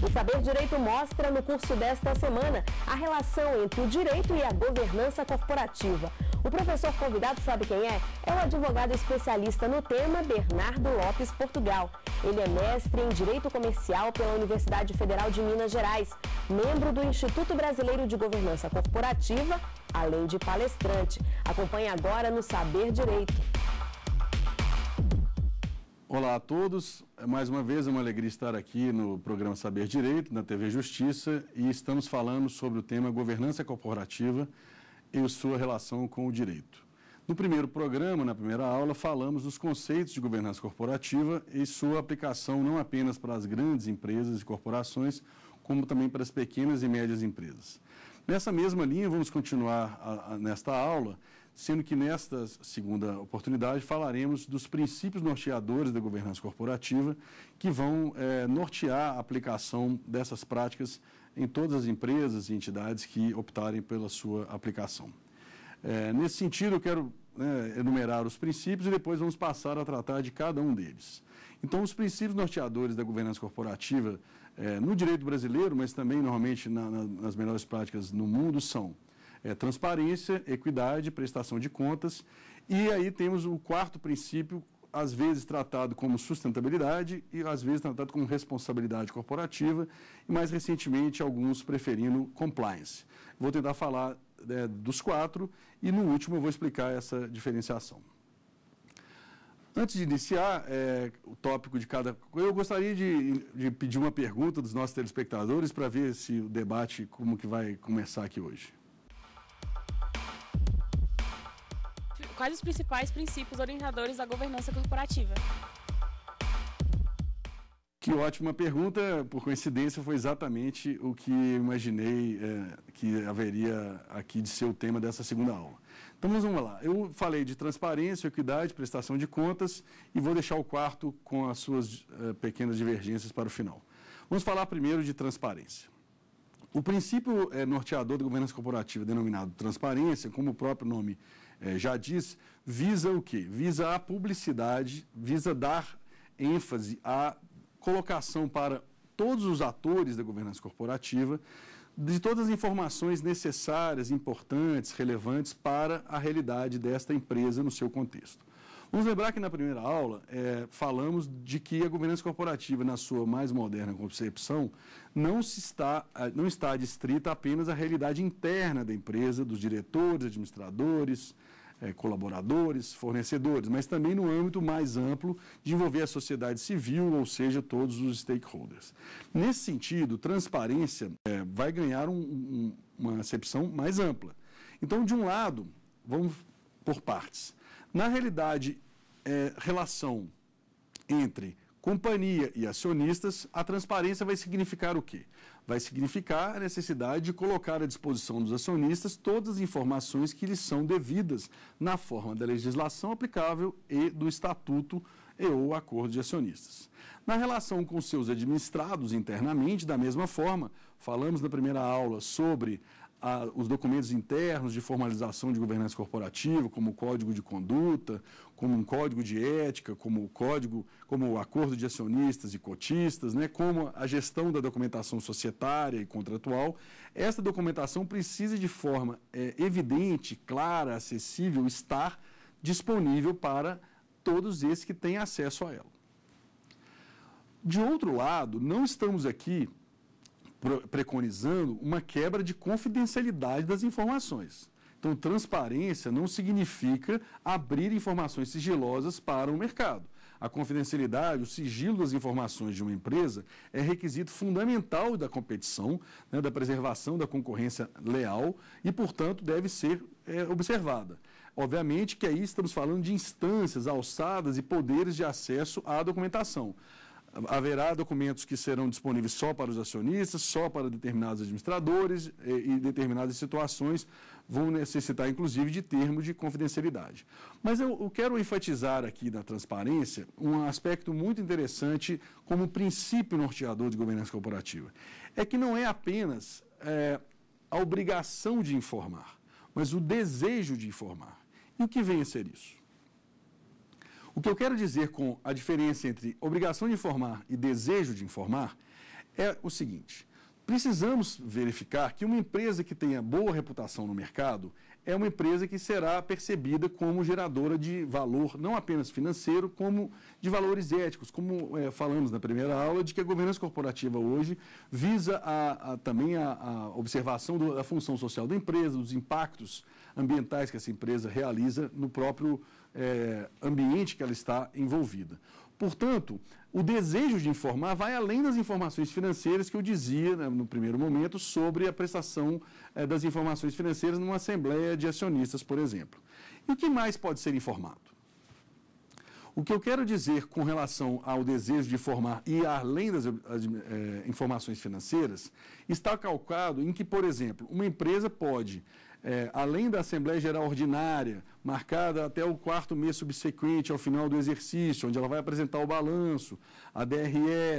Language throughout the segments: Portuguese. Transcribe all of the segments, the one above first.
O Saber Direito mostra no curso desta semana a relação entre o direito e a governança corporativa. O professor convidado sabe quem é? É o advogado especialista no tema Bernardo Lopes Portugal. Ele é mestre em Direito Comercial pela Universidade Federal de Minas Gerais, membro do Instituto Brasileiro de Governança Corporativa, além de palestrante. Acompanhe agora no Saber Direito. Olá a todos, é mais uma vez é uma alegria estar aqui no programa Saber Direito, na TV Justiça, e estamos falando sobre o tema governança corporativa e sua relação com o direito. No primeiro programa, na primeira aula, falamos dos conceitos de governança corporativa e sua aplicação não apenas para as grandes empresas e corporações, como também para as pequenas e médias empresas. Nessa mesma linha, vamos continuar a, a, nesta aula sendo que nesta segunda oportunidade falaremos dos princípios norteadores da governança corporativa que vão é, nortear a aplicação dessas práticas em todas as empresas e entidades que optarem pela sua aplicação. É, nesse sentido, eu quero né, enumerar os princípios e depois vamos passar a tratar de cada um deles. Então, os princípios norteadores da governança corporativa é, no direito brasileiro, mas também normalmente na, na, nas melhores práticas no mundo, são é, transparência, equidade, prestação de contas. E aí temos o quarto princípio, às vezes tratado como sustentabilidade e às vezes tratado como responsabilidade corporativa, e mais recentemente alguns preferindo compliance. Vou tentar falar é, dos quatro e no último eu vou explicar essa diferenciação. Antes de iniciar é, o tópico de cada eu gostaria de, de pedir uma pergunta dos nossos telespectadores para ver se o debate como que vai começar aqui hoje. quais os principais princípios orientadores da governança corporativa? Que ótima pergunta, por coincidência foi exatamente o que imaginei é, que haveria aqui de ser o tema dessa segunda aula. Então vamos lá, eu falei de transparência, equidade, prestação de contas e vou deixar o quarto com as suas é, pequenas divergências para o final. Vamos falar primeiro de transparência. O princípio é, norteador da governança corporativa, denominado transparência, como o próprio nome é, já diz, visa o quê? Visa a publicidade, visa dar ênfase à colocação para todos os atores da governança corporativa de todas as informações necessárias, importantes, relevantes para a realidade desta empresa no seu contexto. Vamos lembrar que na primeira aula é, falamos de que a governança corporativa, na sua mais moderna concepção, não, se está, é, não está distrita apenas à realidade interna da empresa, dos diretores, administradores, é, colaboradores, fornecedores, mas também no âmbito mais amplo de envolver a sociedade civil, ou seja, todos os stakeholders. Nesse sentido, transparência é, vai ganhar um, um, uma acepção mais ampla. Então, de um lado, vamos por partes. Na realidade, é, relação entre companhia e acionistas, a transparência vai significar o quê? vai significar a necessidade de colocar à disposição dos acionistas todas as informações que lhes são devidas na forma da legislação aplicável e do estatuto e ou acordo de acionistas. Na relação com seus administrados internamente, da mesma forma, falamos na primeira aula sobre a, os documentos internos de formalização de governança corporativa, como o código de conduta, como um código de ética, como o código, como o acordo de acionistas e cotistas, né, como a gestão da documentação societária e contratual, essa documentação precisa de forma é, evidente, clara, acessível, estar disponível para todos esses que têm acesso a ela. De outro lado, não estamos aqui preconizando uma quebra de confidencialidade das informações. Então, transparência não significa abrir informações sigilosas para o mercado. A confidencialidade, o sigilo das informações de uma empresa é requisito fundamental da competição, né, da preservação da concorrência leal e, portanto, deve ser é, observada. Obviamente que aí estamos falando de instâncias, alçadas e poderes de acesso à documentação haverá documentos que serão disponíveis só para os acionistas, só para determinados administradores e, e, determinadas situações vão necessitar, inclusive, de termo de confidencialidade. Mas eu, eu quero enfatizar aqui na transparência um aspecto muito interessante como princípio norteador de governança corporativa. É que não é apenas é, a obrigação de informar, mas o desejo de informar. E o que vem a ser isso? O que eu quero dizer com a diferença entre obrigação de informar e desejo de informar é o seguinte: precisamos verificar que uma empresa que tenha boa reputação no mercado é uma empresa que será percebida como geradora de valor, não apenas financeiro, como de valores éticos, como é, falamos na primeira aula, de que a governança corporativa hoje visa a, a, também a, a observação do, da função social da empresa, dos impactos ambientais que essa empresa realiza no próprio é, ambiente que ela está envolvida. Portanto, o desejo de informar vai além das informações financeiras que eu dizia né, no primeiro momento sobre a prestação é, das informações financeiras numa assembleia de acionistas, por exemplo. E o que mais pode ser informado? O que eu quero dizer com relação ao desejo de informar e além das é, informações financeiras está calcado em que, por exemplo, uma empresa pode é, além da Assembleia Geral Ordinária, marcada até o quarto mês subsequente ao final do exercício, onde ela vai apresentar o balanço, a DRE,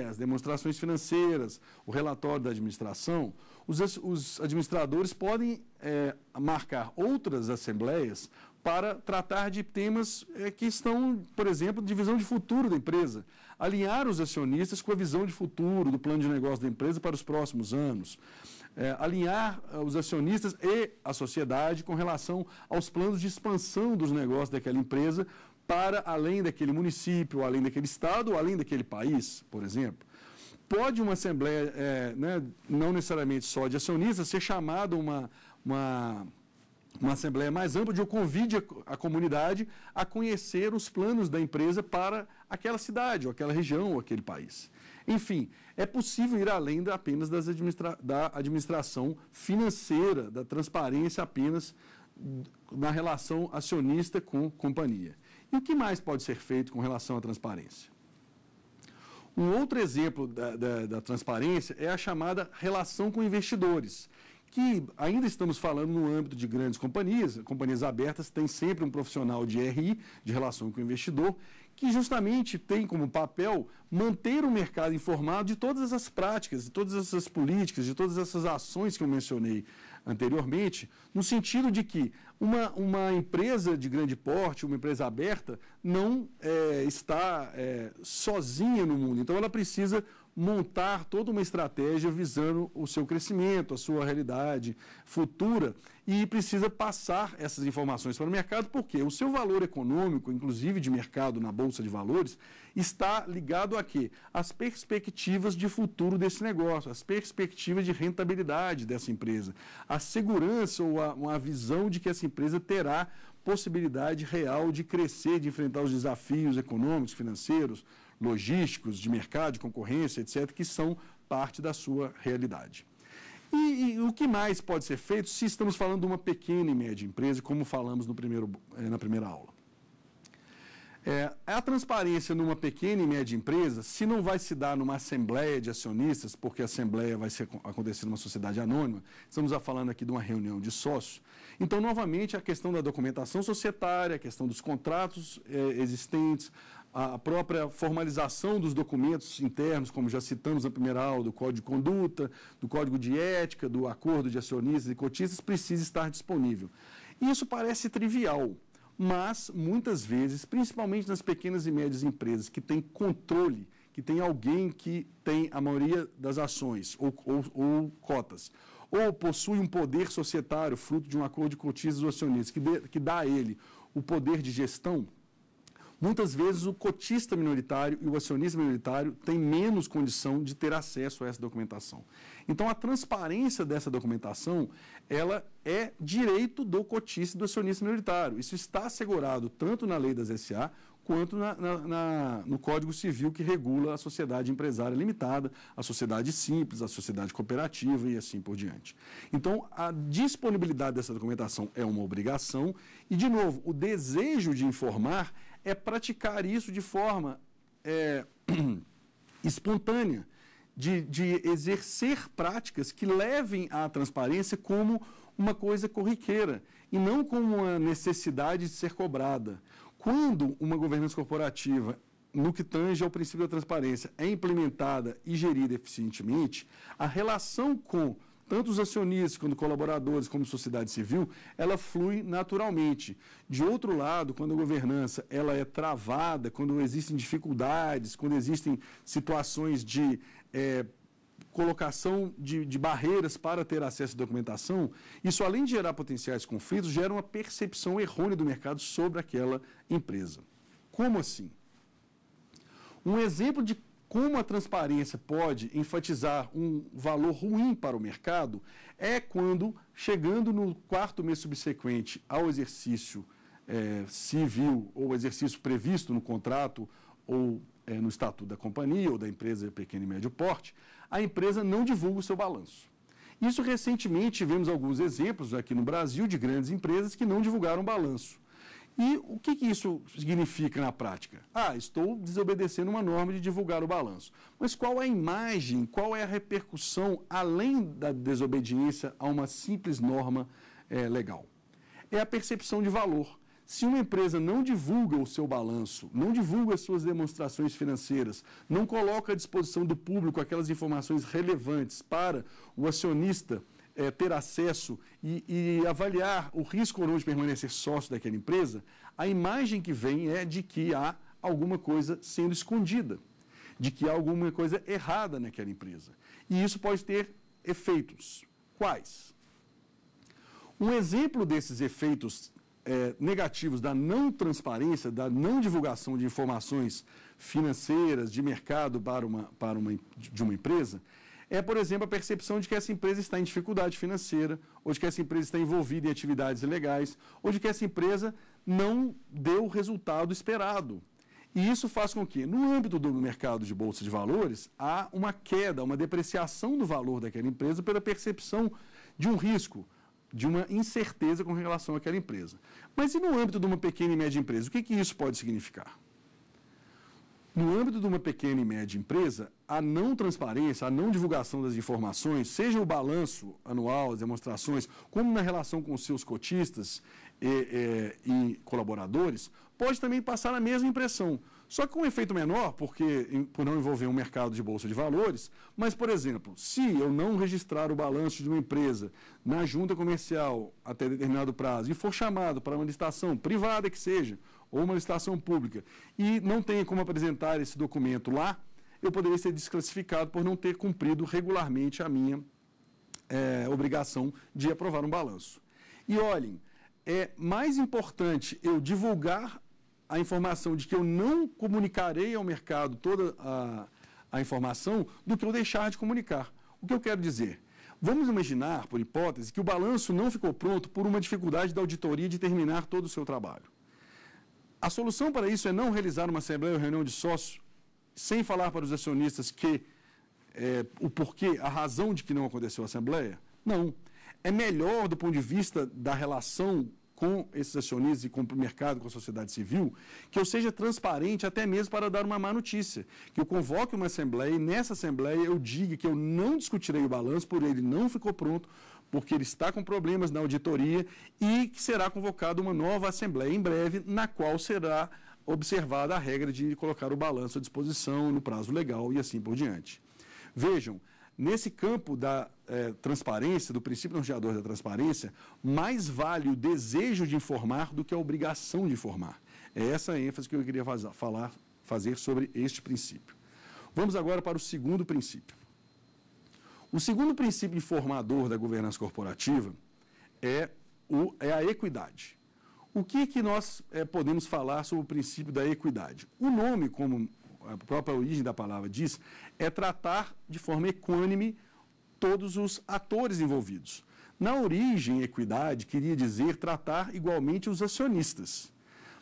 as demonstrações financeiras, o relatório da administração, os, os administradores podem é, marcar outras assembleias para tratar de temas é, que estão, por exemplo, de visão de futuro da empresa. Alinhar os acionistas com a visão de futuro do plano de negócio da empresa para os próximos anos é, alinhar é, os acionistas e a sociedade com relação aos planos de expansão dos negócios daquela empresa para além daquele município, além daquele estado, além daquele país, por exemplo. Pode uma assembleia, é, né, não necessariamente só de acionistas, ser chamada uma, uma, uma assembleia mais ampla, onde eu convide a, a comunidade a conhecer os planos da empresa para aquela cidade, ou aquela região, ou aquele país. Enfim, é possível ir além da, apenas administra da administração financeira, da transparência apenas na relação acionista com companhia. E o que mais pode ser feito com relação à transparência? Um outro exemplo da, da, da transparência é a chamada relação com investidores, que ainda estamos falando no âmbito de grandes companhias, companhias abertas, têm sempre um profissional de RI, de relação com o investidor, que justamente tem como papel manter o mercado informado de todas essas práticas, de todas essas políticas, de todas essas ações que eu mencionei anteriormente, no sentido de que uma, uma empresa de grande porte, uma empresa aberta, não é, está é, sozinha no mundo. Então, ela precisa montar toda uma estratégia visando o seu crescimento, a sua realidade futura e precisa passar essas informações para o mercado, porque o seu valor econômico, inclusive de mercado na Bolsa de Valores, está ligado a quê? As perspectivas de futuro desse negócio, as perspectivas de rentabilidade dessa empresa, a segurança ou a, uma visão de que essa empresa terá possibilidade real de crescer, de enfrentar os desafios econômicos, financeiros, logísticos, de mercado, de concorrência, etc., que são parte da sua realidade. E, e, o que mais pode ser feito se estamos falando de uma pequena e média empresa, como falamos no primeiro, eh, na primeira aula? É, a transparência numa pequena e média empresa, se não vai se dar numa assembleia de acionistas, porque a assembleia vai ser, acontecer numa sociedade anônima, estamos falando aqui de uma reunião de sócios. Então, novamente, a questão da documentação societária, a questão dos contratos é, existentes, a própria formalização dos documentos internos, como já citamos na primeira aula, do Código de Conduta, do Código de Ética, do Acordo de Acionistas e Cotistas, precisa estar disponível. Isso parece trivial, mas muitas vezes, principalmente nas pequenas e médias empresas que têm controle, que tem alguém que tem a maioria das ações ou, ou, ou cotas, ou possui um poder societário fruto de um acordo de cotistas ou acionistas, que, dê, que dá a ele o poder de gestão, Muitas vezes o cotista minoritário e o acionista minoritário têm menos condição de ter acesso a essa documentação. Então a transparência dessa documentação, ela é direito do cotista e do acionista minoritário. Isso está assegurado tanto na lei das SA quanto na, na, na, no Código Civil que regula a sociedade empresária limitada, a sociedade simples, a sociedade cooperativa e assim por diante. Então, a disponibilidade dessa documentação é uma obrigação e, de novo, o desejo de informar é praticar isso de forma é, espontânea, de, de exercer práticas que levem à transparência como uma coisa corriqueira e não como uma necessidade de ser cobrada. Quando uma governança corporativa no que tange ao princípio da transparência, é implementada e gerida eficientemente, a relação com tanto os acionistas quanto colaboradores, como sociedade civil, ela flui naturalmente. De outro lado, quando a governança ela é travada, quando existem dificuldades, quando existem situações de é, colocação de, de, barreiras para ter acesso à documentação, isso além de gerar potenciais conflitos, gera uma percepção errônea do mercado sobre aquela empresa. Como assim? Um exemplo de como a transparência pode enfatizar um valor ruim para o mercado é quando, chegando no quarto mês subsequente ao exercício é, civil ou exercício previsto no contrato ou é, no estatuto da companhia ou da empresa de pequeno e médio porte, a empresa não divulga o seu balanço. Isso recentemente tivemos alguns exemplos aqui no Brasil de grandes empresas que não divulgaram balanço. E o que, que, isso significa na prática? Ah, estou desobedecendo uma norma de divulgar o balanço. Mas qual é a imagem, qual é a repercussão além da desobediência a uma simples norma é, legal? É a percepção de valor. Se uma empresa não divulga o seu balanço, não divulga as suas demonstrações financeiras, não coloca à disposição do público aquelas informações relevantes para o acionista é, ter acesso e, e avaliar o risco ou não de permanecer sócio daquela empresa, a imagem que vem é de que há alguma coisa sendo escondida, de que há alguma coisa errada naquela empresa. E isso pode ter efeitos. Quais? Um exemplo desses efeitos é, negativos da não transparência, da não divulgação de informações financeiras, de mercado para uma, para uma, de uma empresa, é, por exemplo, a percepção de que essa empresa está em dificuldade financeira, ou de que essa empresa está envolvida em atividades ilegais, ou de que essa empresa não deu o resultado esperado. E isso faz com que, no âmbito do mercado de bolsa de valores, há uma queda, uma depreciação do valor daquela empresa pela percepção de um risco, de uma incerteza com relação àquela empresa. Mas e no âmbito de uma pequena e média empresa, o que, que isso pode significar? No âmbito de uma pequena e média empresa, a não transparência, a não divulgação das informações, seja o balanço anual, as demonstrações, como na relação com seus cotistas e, e, é, e colaboradores, pode também passar a mesma impressão. Só que com um efeito menor, porque por não envolver um mercado de bolsa de valores, mas, por exemplo, se eu não registrar o balanço de uma empresa na junta comercial até determinado prazo e for chamado para uma licitação privada que seja, ou uma licitação pública, e não tenha como apresentar esse documento lá, eu poderia ser desclassificado por não ter cumprido regularmente a minha é, obrigação de aprovar um balanço. E olhem, é mais importante eu divulgar a informação de que eu não comunicarei ao mercado toda a, a informação do que eu deixar de comunicar. O que eu quero dizer? Vamos imaginar, por hipótese, que o balanço não ficou pronto por uma dificuldade da auditoria de terminar todo o seu trabalho. A solução para isso é não realizar uma assembleia ou reunião de sócios sem falar para os acionistas que é, o porquê, a razão de que não aconteceu a assembleia? Não. É melhor do ponto de vista da relação com esses acionistas e com o mercado, com a sociedade civil, que eu seja transparente até mesmo para dar uma má notícia. Que eu convoque uma assembleia e nessa assembleia eu diga que eu não discutirei o balanço, por ele não ficou pronto, porque ele está com problemas na auditoria e que será convocada uma nova assembleia em breve, na qual será observada a regra de colocar o balanço à disposição no prazo legal e assim por diante. Vejam, nesse campo da eh, transparência, do princípio norteador da transparência, mais vale o desejo de informar do que a obrigação de informar. É essa a ênfase que eu queria falar, fazer sobre este princípio. Vamos agora para o segundo princípio. O segundo princípio formador da governança corporativa é, o, é a equidade. O que, que nós é, podemos falar sobre o princípio da equidade? O nome, como a própria origem da palavra diz, é tratar de forma equânime todos os atores envolvidos. Na origem, equidade queria dizer tratar igualmente os acionistas.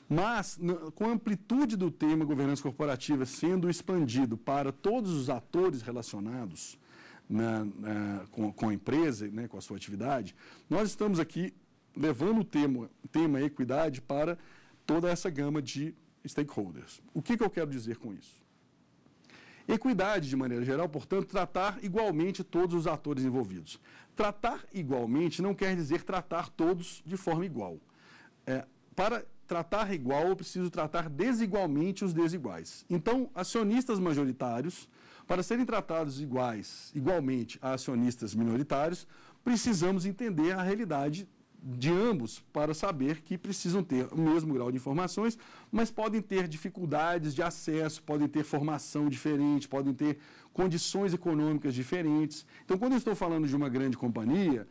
Mas, com a amplitude do tema governança corporativa sendo expandido para todos os atores relacionados, na, na, com, com, a empresa, né, com a sua atividade, nós estamos aqui levando o tema, tema equidade para toda essa gama de stakeholders. O que, que eu quero dizer com isso? Equidade, de maneira geral, portanto, tratar igualmente todos os atores envolvidos. Tratar igualmente não quer dizer tratar todos de forma igual. É, para tratar igual, eu preciso tratar desigualmente os desiguais. Então, acionistas majoritários para serem tratados iguais, igualmente a acionistas minoritários, precisamos entender a realidade de ambos para saber que precisam ter o mesmo grau de informações, mas podem ter dificuldades de acesso, podem ter formação diferente, podem ter condições econômicas diferentes. Então, quando eu estou falando de uma grande companhia,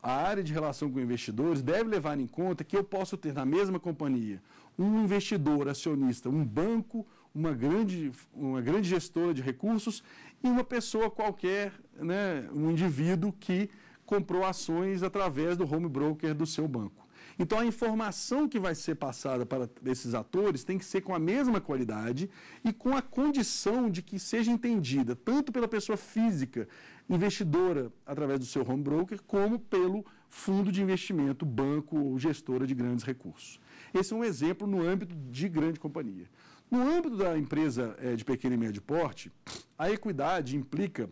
a área de relação com investidores deve levar em conta que eu posso ter na mesma companhia um investidor acionista, um banco, uma grande, uma grande gestora de recursos e uma pessoa qualquer, né, um indivíduo que comprou ações através do home broker do seu banco. Então, a informação que vai ser passada para esses atores tem que ser com a mesma qualidade e com a condição de que seja entendida tanto pela pessoa física investidora através do seu home broker, como pelo fundo de investimento, banco ou gestora de grandes recursos. Esse é um exemplo no âmbito de grande companhia. No âmbito da empresa é, de pequeno e médio porte, a equidade implica,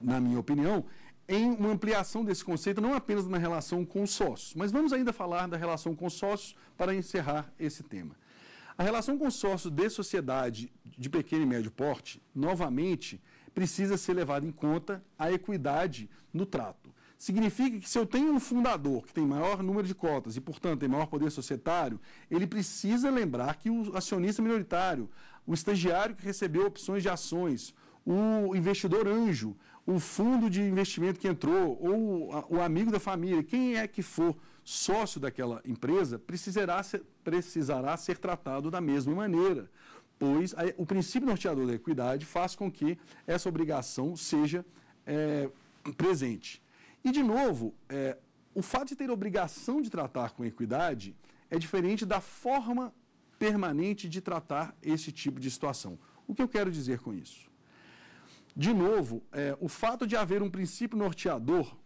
na minha opinião, em uma ampliação desse conceito, não apenas na relação com os sócios, mas vamos ainda falar da relação com os sócios para encerrar esse tema. A relação com os sócios de sociedade de pequeno e médio porte, novamente, precisa ser levada em conta a equidade no trato significa que se eu tenho um fundador que tem maior número de cotas e, portanto, tem maior poder societário, ele precisa lembrar que o acionista minoritário, o estagiário que recebeu opções de ações, o investidor anjo, o fundo de investimento que entrou, ou o amigo da família, quem é que for sócio daquela empresa, precisará ser, precisará ser tratado da mesma maneira, pois o princípio norteador da equidade faz com que essa obrigação seja é, presente. E, de novo, é, o fato de ter obrigação de tratar com equidade é diferente da forma permanente de tratar esse tipo de situação. O que eu quero dizer com isso? De novo, é, o fato de haver um princípio norteador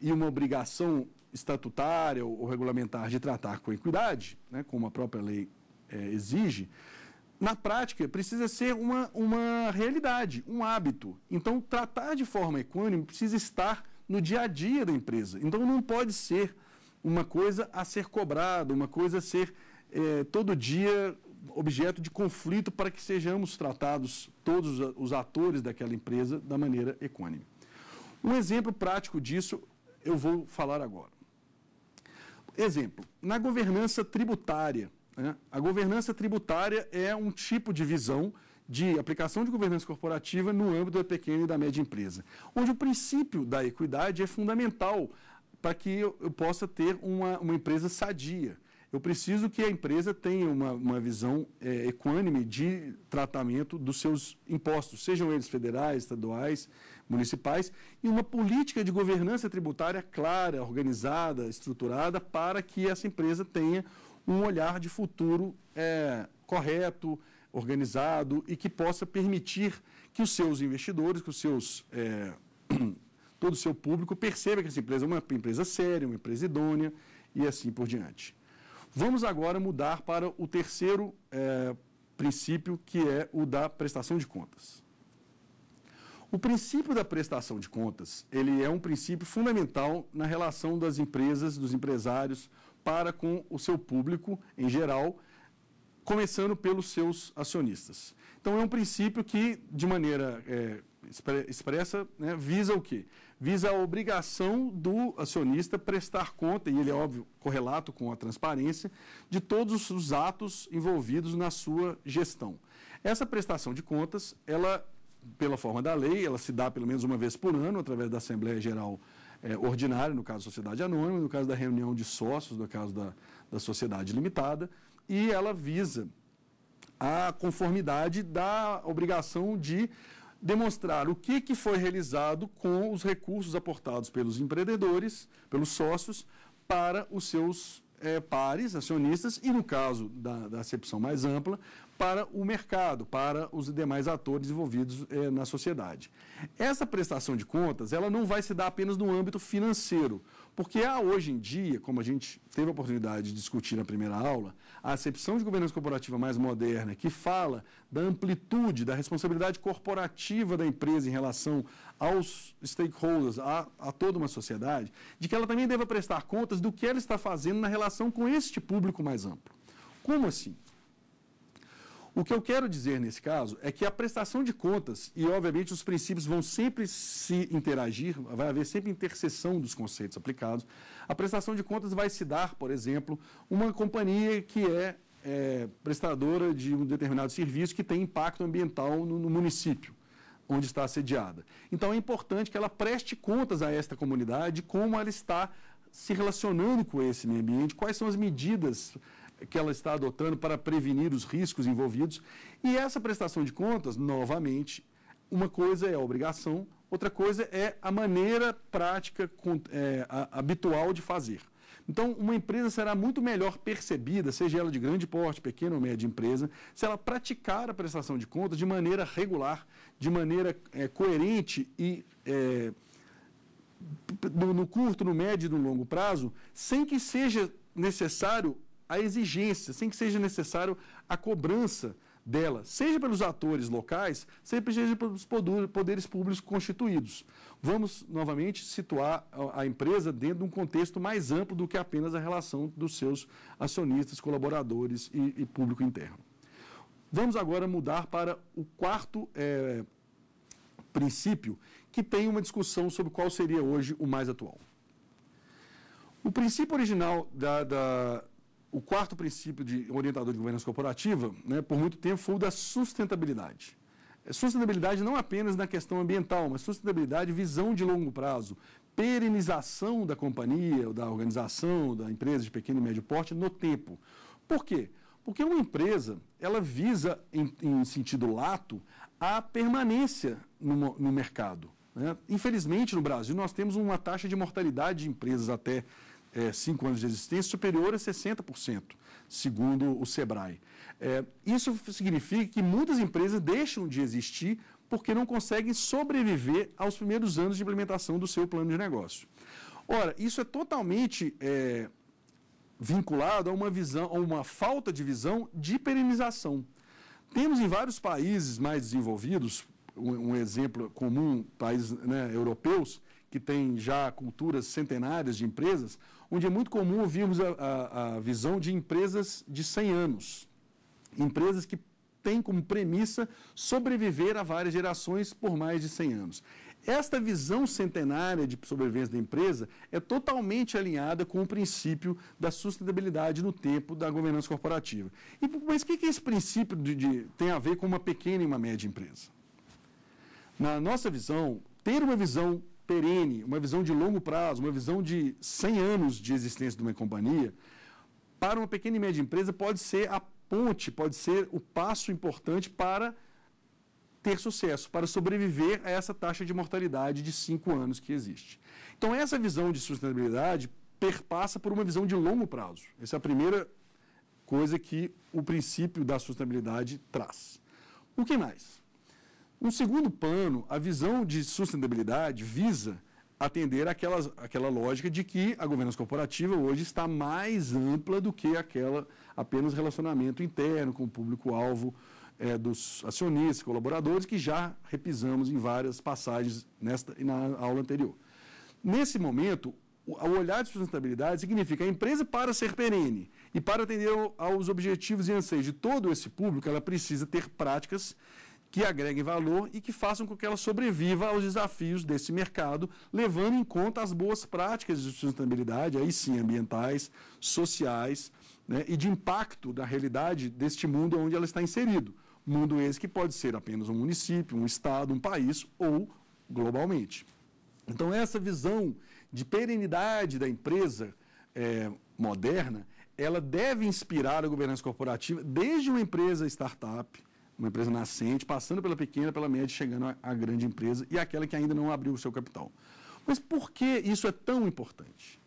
e uma obrigação estatutária ou, ou regulamentar de tratar com equidade, né, como a própria lei é, exige, na prática precisa ser uma, uma realidade, um hábito. Então, tratar de forma equânime precisa estar no dia a dia da empresa. Então não pode ser uma coisa a ser cobrada, uma coisa a ser é, todo dia objeto de conflito para que sejamos tratados todos os atores daquela empresa da maneira econômica. Um exemplo prático disso eu vou falar agora. Exemplo, na governança tributária. Né? A governança tributária é um tipo de visão de aplicação de governança corporativa no âmbito da pequena e da média empresa, onde o princípio da equidade é fundamental para que eu, eu possa ter uma, uma empresa sadia. Eu preciso que a empresa tenha uma, uma visão é, equânime de tratamento dos seus impostos, sejam eles federais, estaduais, municipais, e uma política de governança tributária clara, organizada, estruturada, para que essa empresa tenha um olhar de futuro é, correto, organizado e que possa permitir que os seus investidores, que os seus é, todo o seu público perceba que essa empresa é uma empresa séria, uma empresa idônea e assim por diante. Vamos agora mudar para o terceiro é, princípio, que é o da prestação de contas. O princípio da prestação de contas, ele é um princípio fundamental na relação das empresas, dos empresários para com o seu público em geral começando pelos seus acionistas. Então, é um princípio que, de maneira é, expressa, né, visa o quê? Visa a obrigação do acionista prestar conta, e ele é óbvio correlato com a transparência, de todos os atos envolvidos na sua gestão. Essa prestação de contas, ela, pela forma da lei, ela se dá pelo menos uma vez por ano, através da Assembleia Geral é, Ordinária, no caso da Sociedade Anônima, no caso da reunião de sócios, no caso da, da Sociedade Limitada, e ela visa a conformidade da obrigação de demonstrar o que, que foi realizado com os recursos aportados pelos empreendedores, pelos sócios, para os seus é, pares, acionistas, e no caso da, da acepção mais ampla, para o mercado, para os demais atores envolvidos é, na sociedade. Essa prestação de contas, ela não vai se dar apenas no âmbito financeiro, porque há hoje em dia, como a gente teve a oportunidade de discutir na primeira aula, a acepção de governança corporativa mais moderna, que fala da amplitude, da responsabilidade corporativa da empresa em relação aos stakeholders, a, a, toda uma sociedade, de que ela também deva prestar contas do que ela está fazendo na relação com este público mais amplo. Como assim? O que eu quero dizer nesse caso é que a prestação de contas, e obviamente os princípios vão sempre se interagir, vai haver sempre interseção dos conceitos aplicados, a prestação de contas vai se dar, por exemplo, uma companhia que é, é prestadora de um determinado serviço que tem impacto ambiental no, no município onde está assediada. Então é importante que ela preste contas a esta comunidade, como ela está se relacionando com esse meio ambiente, quais são as medidas que ela está adotando para prevenir os riscos envolvidos. E essa prestação de contas, novamente, uma coisa é a obrigação, Outra coisa é a maneira prática é, habitual de fazer. Então, uma empresa será muito melhor percebida, seja ela de grande porte, pequena ou média empresa, se ela praticar a prestação de contas de maneira regular, de maneira é, coerente e é, no, no, curto, no médio e no longo prazo, sem que seja necessário a exigência, sem que seja necessário a cobrança dela, seja pelos atores locais, seja pelos poderes públicos constituídos. Vamos novamente situar a empresa dentro de um contexto mais amplo do que apenas a relação dos seus acionistas, colaboradores e, e público interno. Vamos agora mudar para o quarto é, princípio, que tem uma discussão sobre qual seria hoje o mais atual. O princípio original da, da o quarto princípio de orientador de governança corporativa, né, por muito tempo, foi o da sustentabilidade. É, sustentabilidade não apenas na questão ambiental, mas sustentabilidade, visão de longo prazo, perenização da companhia, da organização, da empresa de pequeno e médio porte no tempo. Por quê? Porque uma empresa, ela visa, em, em sentido lato, a permanência no, no mercado. Né? Infelizmente, no Brasil, nós temos uma taxa de mortalidade de empresas até é, cinco anos de existência superior a 60%, segundo o SEBRAE. É, isso significa que muitas empresas deixam de existir porque não conseguem sobreviver aos primeiros anos de implementação do seu plano de negócio. Ora, isso é totalmente é, vinculado a uma visão, a uma falta de visão de perenização. Temos em vários países mais desenvolvidos, um, um exemplo comum, países né, europeus, que têm já culturas centenárias de empresas, onde é muito comum ouvirmos a, a, a visão de empresas de 100 anos, empresas que têm como premissa sobreviver a várias gerações por mais de 100 anos. Esta visão centenária de sobrevivência da empresa é totalmente alinhada com o princípio da sustentabilidade no tempo da governança corporativa. E, mas o que, que esse princípio de, de, tem a ver com uma pequena e uma média empresa? Na nossa visão, ter uma visão perene, uma visão de longo prazo, uma visão de 100 anos de existência de uma companhia, para uma pequena e média empresa pode ser a ponte, pode ser o passo importante para ter sucesso, para sobreviver a essa taxa de mortalidade de 5 anos que existe. Então, essa visão de sustentabilidade perpassa por uma visão de longo prazo. Essa é a primeira coisa que o princípio da sustentabilidade traz. O que mais? Um segundo plano, a visão de sustentabilidade visa atender aquelas, aquela lógica de que a governança corporativa hoje está mais ampla do que aquela apenas relacionamento interno com o público-alvo é, dos acionistas, colaboradores, que já repisamos em várias passagens nesta na aula anterior. Nesse momento, o olhar de sustentabilidade significa a empresa para ser perene e para atender aos objetivos e anseios de todo esse público, ela precisa ter práticas que agreguem valor e que façam com que ela sobreviva aos desafios desse mercado, levando em conta as boas práticas de sustentabilidade, aí sim, ambientais, sociais né, e de impacto da realidade deste mundo onde ela está inserido. Mundo esse que pode ser apenas um município, um estado, um país ou globalmente. Então, essa visão de perenidade da empresa é, moderna, ela deve inspirar a governança corporativa desde uma empresa startup, uma empresa nascente, passando pela pequena, pela média, chegando à grande empresa e aquela que ainda não abriu o seu capital. Mas por que isso é tão importante?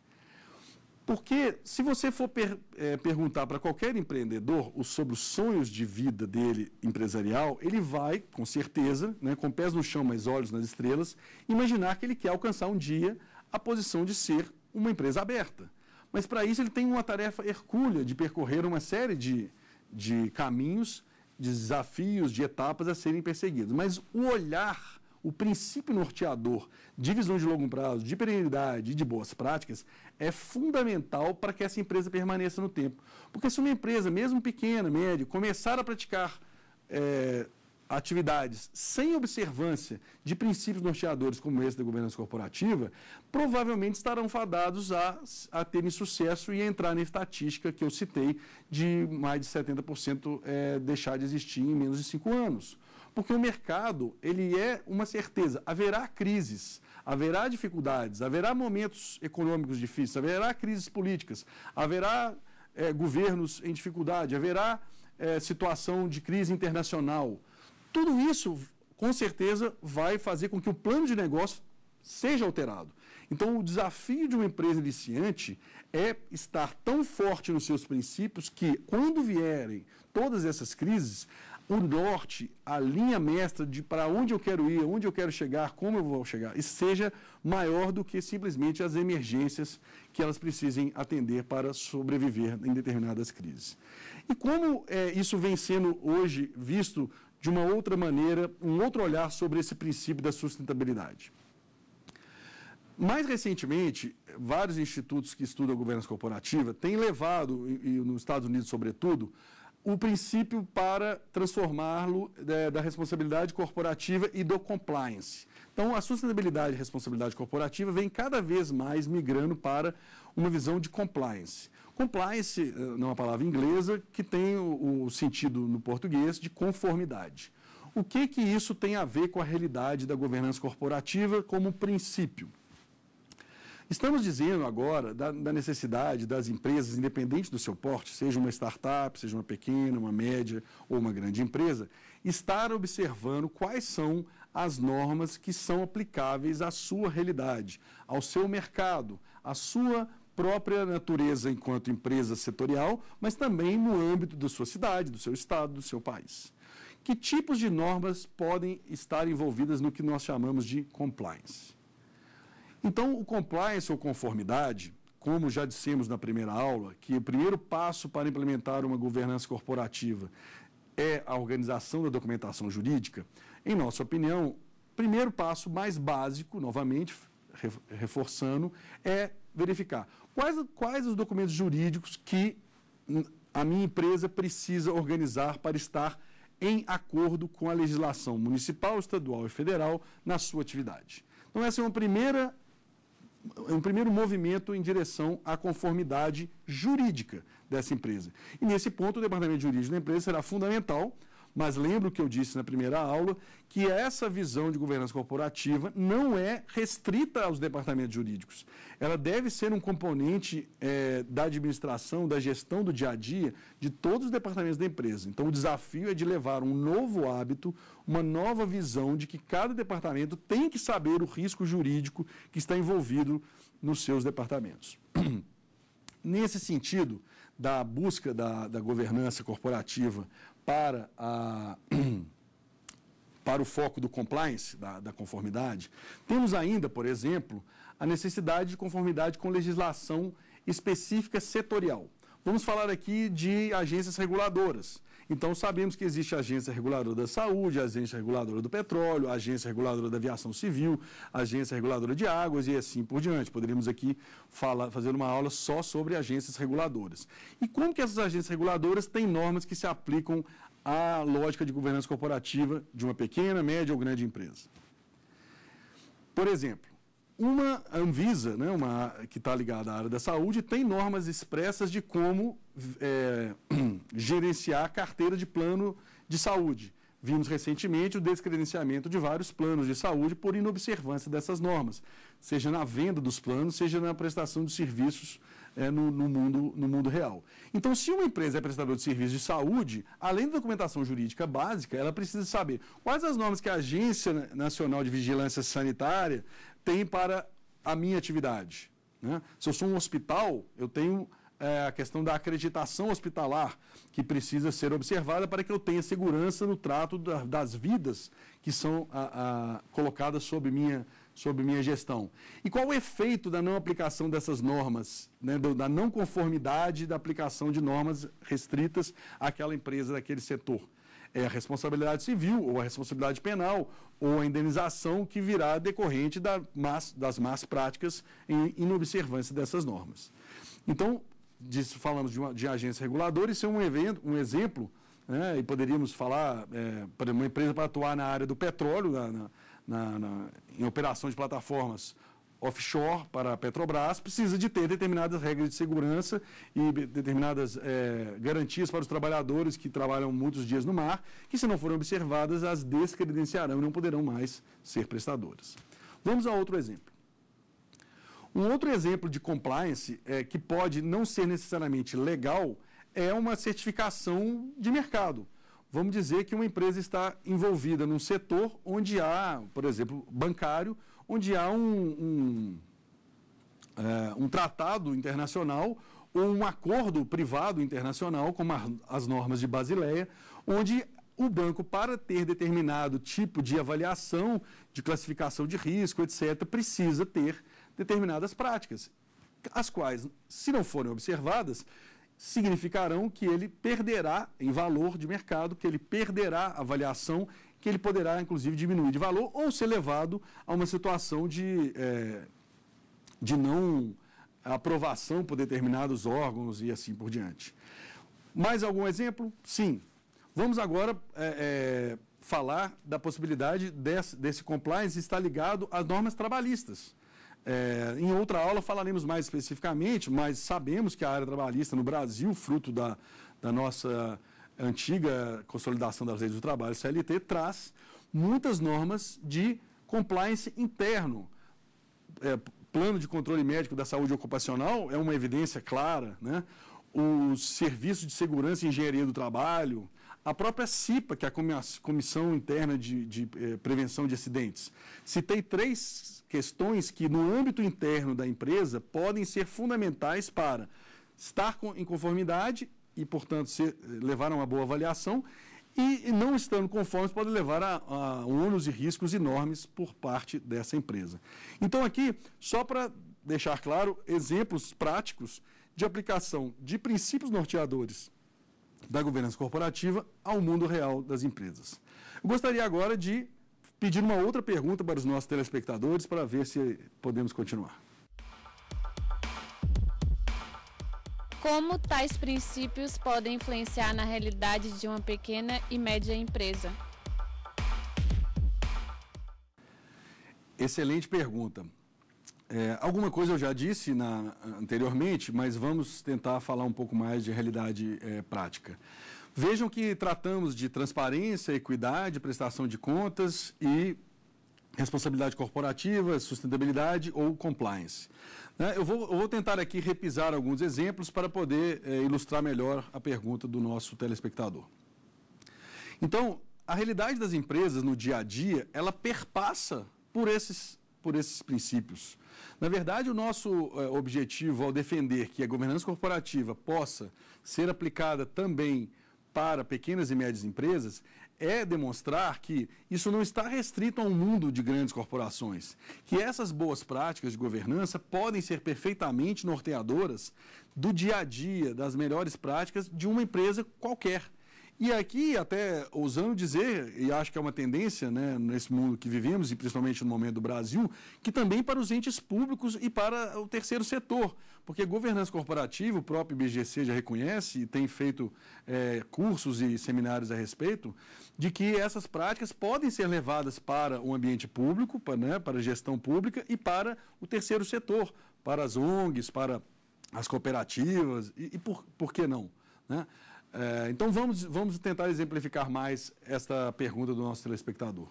Porque se você for per, é, perguntar para qualquer empreendedor sobre os sonhos de vida dele empresarial, ele vai, com certeza, né, com pés no chão, mas olhos nas estrelas, imaginar que ele quer alcançar um dia a posição de ser uma empresa aberta. Mas para isso ele tem uma tarefa hercúlea de percorrer uma série de, de caminhos desafios, de etapas a serem perseguidos. Mas o olhar, o princípio norteador de visão de longo prazo, de perenidade, e de boas práticas é fundamental para que essa empresa permaneça no tempo. Porque se uma empresa, mesmo pequena, média, começar a praticar é, atividades sem observância de princípios norteadores como esse da governança corporativa, provavelmente estarão fadados a, a terem sucesso e a entrar na estatística que eu citei de mais de 70% é, deixar de existir em menos de cinco anos. Porque o mercado, ele é uma certeza, haverá crises, haverá dificuldades, haverá momentos econômicos difíceis, haverá crises políticas, haverá é, governos em dificuldade, haverá é, situação de crise internacional, tudo isso, com certeza, vai fazer com que o plano de negócio seja alterado. Então, o desafio de uma empresa iniciante é estar tão forte nos seus princípios que, quando vierem todas essas crises, o norte, a linha mestra de para onde eu quero ir, onde eu quero chegar, como eu vou chegar, e seja maior do que simplesmente as emergências que elas precisem atender para sobreviver em determinadas crises. E como é, isso vem sendo hoje visto de uma outra maneira, um outro olhar sobre esse princípio da sustentabilidade. Mais recentemente, vários institutos que estudam a governança corporativa têm levado, e, nos Estados Unidos sobretudo, o princípio para transformá-lo é, da responsabilidade corporativa e do compliance. Então, a sustentabilidade e responsabilidade corporativa vem cada vez mais migrando para uma visão de compliance. Compliance eh, não é uma palavra inglesa que tem o, o sentido no português de conformidade. O que, que isso tem a ver com a realidade da governança corporativa como princípio? Estamos dizendo agora da, da, necessidade das empresas, independente do seu porte, seja uma startup, seja uma pequena, uma média ou uma grande empresa, estar observando quais são as normas que são aplicáveis à sua realidade, ao seu mercado, à sua própria natureza enquanto empresa setorial, mas também no âmbito da sua cidade, do seu estado, do seu país. Que tipos de normas podem estar envolvidas no que nós chamamos de compliance? Então, o compliance ou conformidade, como já dissemos na primeira aula, que o primeiro passo para implementar uma governança corporativa é a organização da documentação jurídica, em nossa opinião, o primeiro passo mais básico, novamente reforçando, é verificar quais, quais os documentos jurídicos que a minha empresa precisa organizar para estar em acordo com a legislação municipal, estadual e federal na sua atividade. Então, essa é uma primeira é um primeiro movimento em direção à conformidade jurídica dessa empresa. E nesse ponto, o departamento de jurídico da empresa será fundamental mas lembro que eu disse na primeira aula que essa visão de governança corporativa não é restrita aos departamentos jurídicos. Ela deve ser um componente é, da administração, da gestão do dia a dia de todos os departamentos da empresa. Então, o desafio é de levar um novo hábito, uma nova visão de que cada departamento tem que saber o risco jurídico que está envolvido nos seus departamentos. Nesse sentido, da busca da, da governança corporativa para, a, para o foco do compliance, da, da conformidade. Temos ainda, por exemplo, a necessidade de conformidade com legislação específica setorial. Vamos falar aqui de agências reguladoras. Então, sabemos que existe a Agência Reguladora da Saúde, a Agência Reguladora do Petróleo, a Agência Reguladora da Aviação Civil, a Agência Reguladora de Águas e assim por diante. Poderíamos aqui falar, fazer uma aula só sobre agências reguladoras. E como que essas agências reguladoras têm normas que se aplicam à lógica de governança corporativa de uma pequena, média ou grande empresa? Por exemplo, uma Anvisa, né, uma, que está ligada à área da saúde, tem normas expressas de como é, gerenciar a carteira de plano de saúde. Vimos recentemente o descredenciamento de vários planos de saúde por inobservância dessas normas, seja na venda dos planos, seja na prestação de serviços é, no, no, mundo, no mundo real. Então, se uma empresa é prestadora de serviços de saúde, além da documentação jurídica básica, ela precisa saber quais as normas que a Agência Nacional de Vigilância Sanitária tem para a minha atividade. Né? Se eu sou um hospital, eu tenho é, a questão da acreditação hospitalar, que precisa ser observada para que eu tenha segurança no trato da, das vidas que são a, a, colocadas sob minha, sob minha gestão. E qual o efeito da não aplicação dessas normas, né, da não conformidade da aplicação de normas restritas àquela empresa, daquele setor? é a responsabilidade civil ou a responsabilidade penal ou a indenização que virá decorrente da más, das más práticas em inobservância dessas normas. Então, disso, falamos de, uma, de agência reguladora, isso é um, evento, um exemplo, né, e poderíamos falar é, para uma empresa para atuar na área do petróleo, na, na, na, em operação de plataformas offshore para a Petrobras precisa de ter determinadas regras de segurança e determinadas é, garantias para os trabalhadores que trabalham muitos dias no mar, que se não forem observadas, as descredenciarão e não poderão mais ser prestadoras. Vamos a outro exemplo. Um outro exemplo de compliance é, que pode não ser necessariamente legal é uma certificação de mercado vamos dizer que uma empresa está envolvida num setor onde há, por exemplo, bancário, onde há um, um, é, um tratado internacional ou um acordo privado internacional, como as normas de Basileia, onde o banco, para ter determinado tipo de avaliação, de classificação de risco, etc., precisa ter determinadas práticas, as quais, se não forem observadas, significarão que ele perderá em valor de mercado, que ele perderá a avaliação, que ele poderá, inclusive, diminuir de valor ou ser levado a uma situação de, é, de não aprovação por determinados órgãos e assim por diante. Mais algum exemplo? Sim. Vamos agora é, é, falar da possibilidade desse, desse compliance estar ligado às normas trabalhistas. É, em outra aula falaremos mais especificamente, mas sabemos que a área trabalhista no Brasil, fruto da, da nossa antiga consolidação das leis do trabalho, CLT, traz muitas normas de compliance interno. É, plano de controle médico da saúde ocupacional é uma evidência clara, né? serviços de Segurança e Engenharia do Trabalho, a própria CIPA, que é a Comissão Interna de, de eh, Prevenção de Acidentes. Citei três questões que, no âmbito interno da empresa, podem ser fundamentais para estar com, em conformidade e, portanto, ser, levar a uma boa avaliação, e, não estando conformes pode levar a, a ônus e riscos enormes por parte dessa empresa. Então, aqui, só para deixar claro, exemplos práticos de aplicação de princípios norteadores da governança corporativa ao mundo real das empresas. Eu gostaria agora de pedir uma outra pergunta para os nossos telespectadores para ver se podemos continuar. Como tais princípios podem influenciar na realidade de uma pequena e média empresa? Excelente pergunta. É, alguma coisa eu já disse na, anteriormente, mas vamos tentar falar um pouco mais de realidade é, prática. Vejam que tratamos de transparência, equidade, prestação de contas e responsabilidade corporativa, sustentabilidade ou compliance. Né, eu vou, eu vou tentar aqui repisar alguns exemplos para poder é, ilustrar melhor a pergunta do nosso telespectador. Então, a realidade das empresas no dia a dia, ela perpassa por esses, por esses princípios. Na verdade, o nosso é, objetivo ao defender que a governança corporativa possa ser aplicada também para pequenas e médias empresas é demonstrar que isso não está restrito a um mundo de grandes corporações, que essas boas práticas de governança podem ser perfeitamente norteadoras do dia a dia, das melhores práticas de uma empresa qualquer. E aqui, até ousando dizer, e acho que é uma tendência né, nesse mundo que vivemos, e principalmente no momento do Brasil, que também para os entes públicos e para o terceiro setor. Porque governança corporativa, o próprio IBGC já reconhece e tem feito é, cursos e seminários a respeito, de que essas práticas podem ser levadas para o ambiente público, para, né, para a gestão pública e para o terceiro setor, para as ONGs, para as cooperativas e, e por, por que não? Né? É, então vamos, vamos tentar exemplificar mais esta pergunta do nosso telespectador.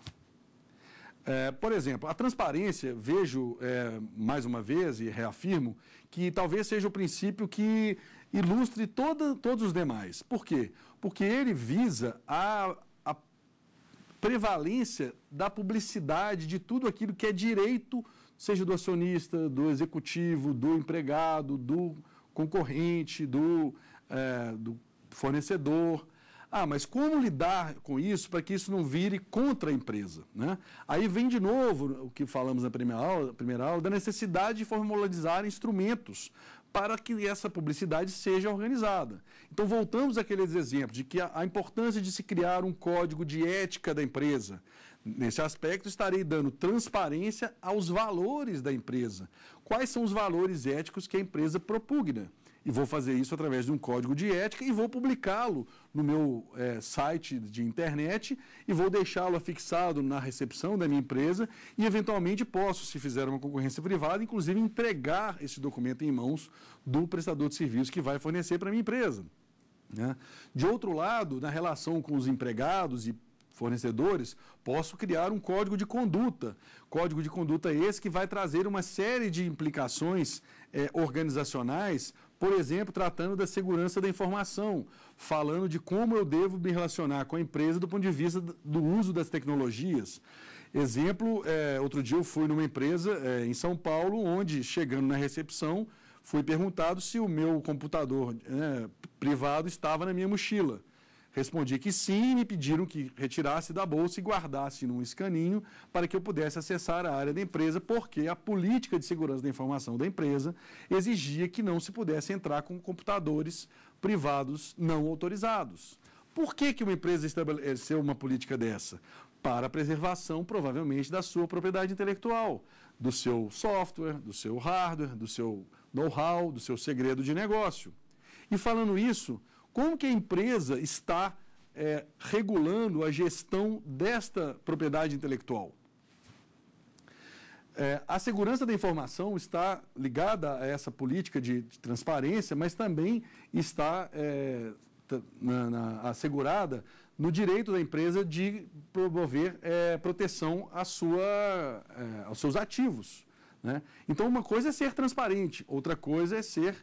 É, por exemplo, a transparência, vejo é, mais uma vez e reafirmo, que talvez seja o princípio que ilustre toda, todos os demais. Por quê? Porque ele visa a, a prevalência da publicidade de tudo aquilo que é direito, seja do acionista, do executivo, do empregado, do concorrente, do, é, do fornecedor. Ah, mas como lidar com isso para que isso não vire contra a empresa? Né? Aí vem de novo o que falamos na primeira aula, primeira aula da necessidade de formalizar instrumentos para que essa publicidade seja organizada. Então, voltamos àqueles exemplos de que a, a importância de se criar um código de ética da empresa. Nesse aspecto, estarei dando transparência aos valores da empresa. Quais são os valores éticos que a empresa propugna? E vou fazer isso através de um código de ética e vou publicá-lo no meu é, site de internet e vou deixá-lo afixado na recepção da minha empresa e, eventualmente, posso, se fizer uma concorrência privada, inclusive entregar esse documento em mãos do prestador de serviço que vai fornecer para a minha empresa. Né? De outro lado, na relação com os empregados e fornecedores, posso criar um código de conduta. Código de conduta esse que vai trazer uma série de implicações é, organizacionais por exemplo, tratando da segurança da informação, falando de como eu devo me relacionar com a empresa do ponto de vista do uso das tecnologias. Exemplo, é, outro dia eu fui numa empresa é, em São Paulo, onde, chegando na recepção, fui perguntado se o meu computador né, privado estava na minha mochila. Respondi que sim, me pediram que retirasse da bolsa e guardasse num escaninho para que eu pudesse acessar a área da empresa, porque a política de segurança da informação da empresa exigia que não se pudesse entrar com computadores privados não autorizados. Por que, que uma empresa estabeleceu uma política dessa? Para a preservação, provavelmente, da sua propriedade intelectual, do seu software, do seu hardware, do seu know-how, do seu segredo de negócio. E falando isso, como que a empresa está é, regulando a gestão desta propriedade intelectual? É, a segurança da informação está ligada a essa política de, de transparência, mas também está é, na, na, assegurada no direito da empresa de promover é, proteção à sua, é, aos seus ativos. Né? Então, uma coisa é ser transparente, outra coisa é ser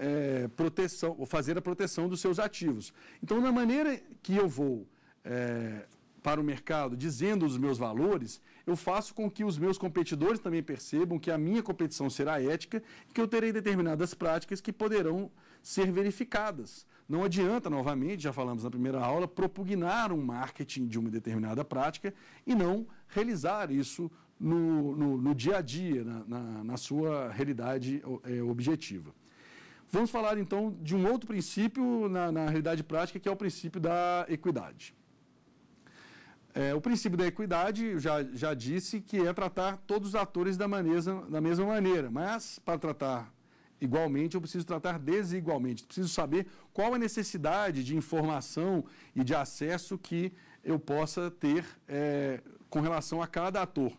é, proteção, ou fazer a proteção dos seus ativos. Então, na maneira que eu vou é, para o mercado dizendo os meus valores, eu faço com que os meus competidores também percebam que a minha competição será ética e que eu terei determinadas práticas que poderão ser verificadas. Não adianta, novamente, já falamos na primeira aula, propugnar um marketing de uma determinada prática e não realizar isso no, no, no dia a dia, na, na, na sua realidade é, objetiva. Vamos falar então de um outro princípio na, na realidade prática, que é o princípio da equidade. É, o princípio da equidade, eu já, já disse, que é tratar todos os atores da, da mesma maneira, mas para tratar igualmente, eu preciso tratar desigualmente. Preciso saber qual a necessidade de informação e de acesso que eu possa ter é, com relação a cada ator.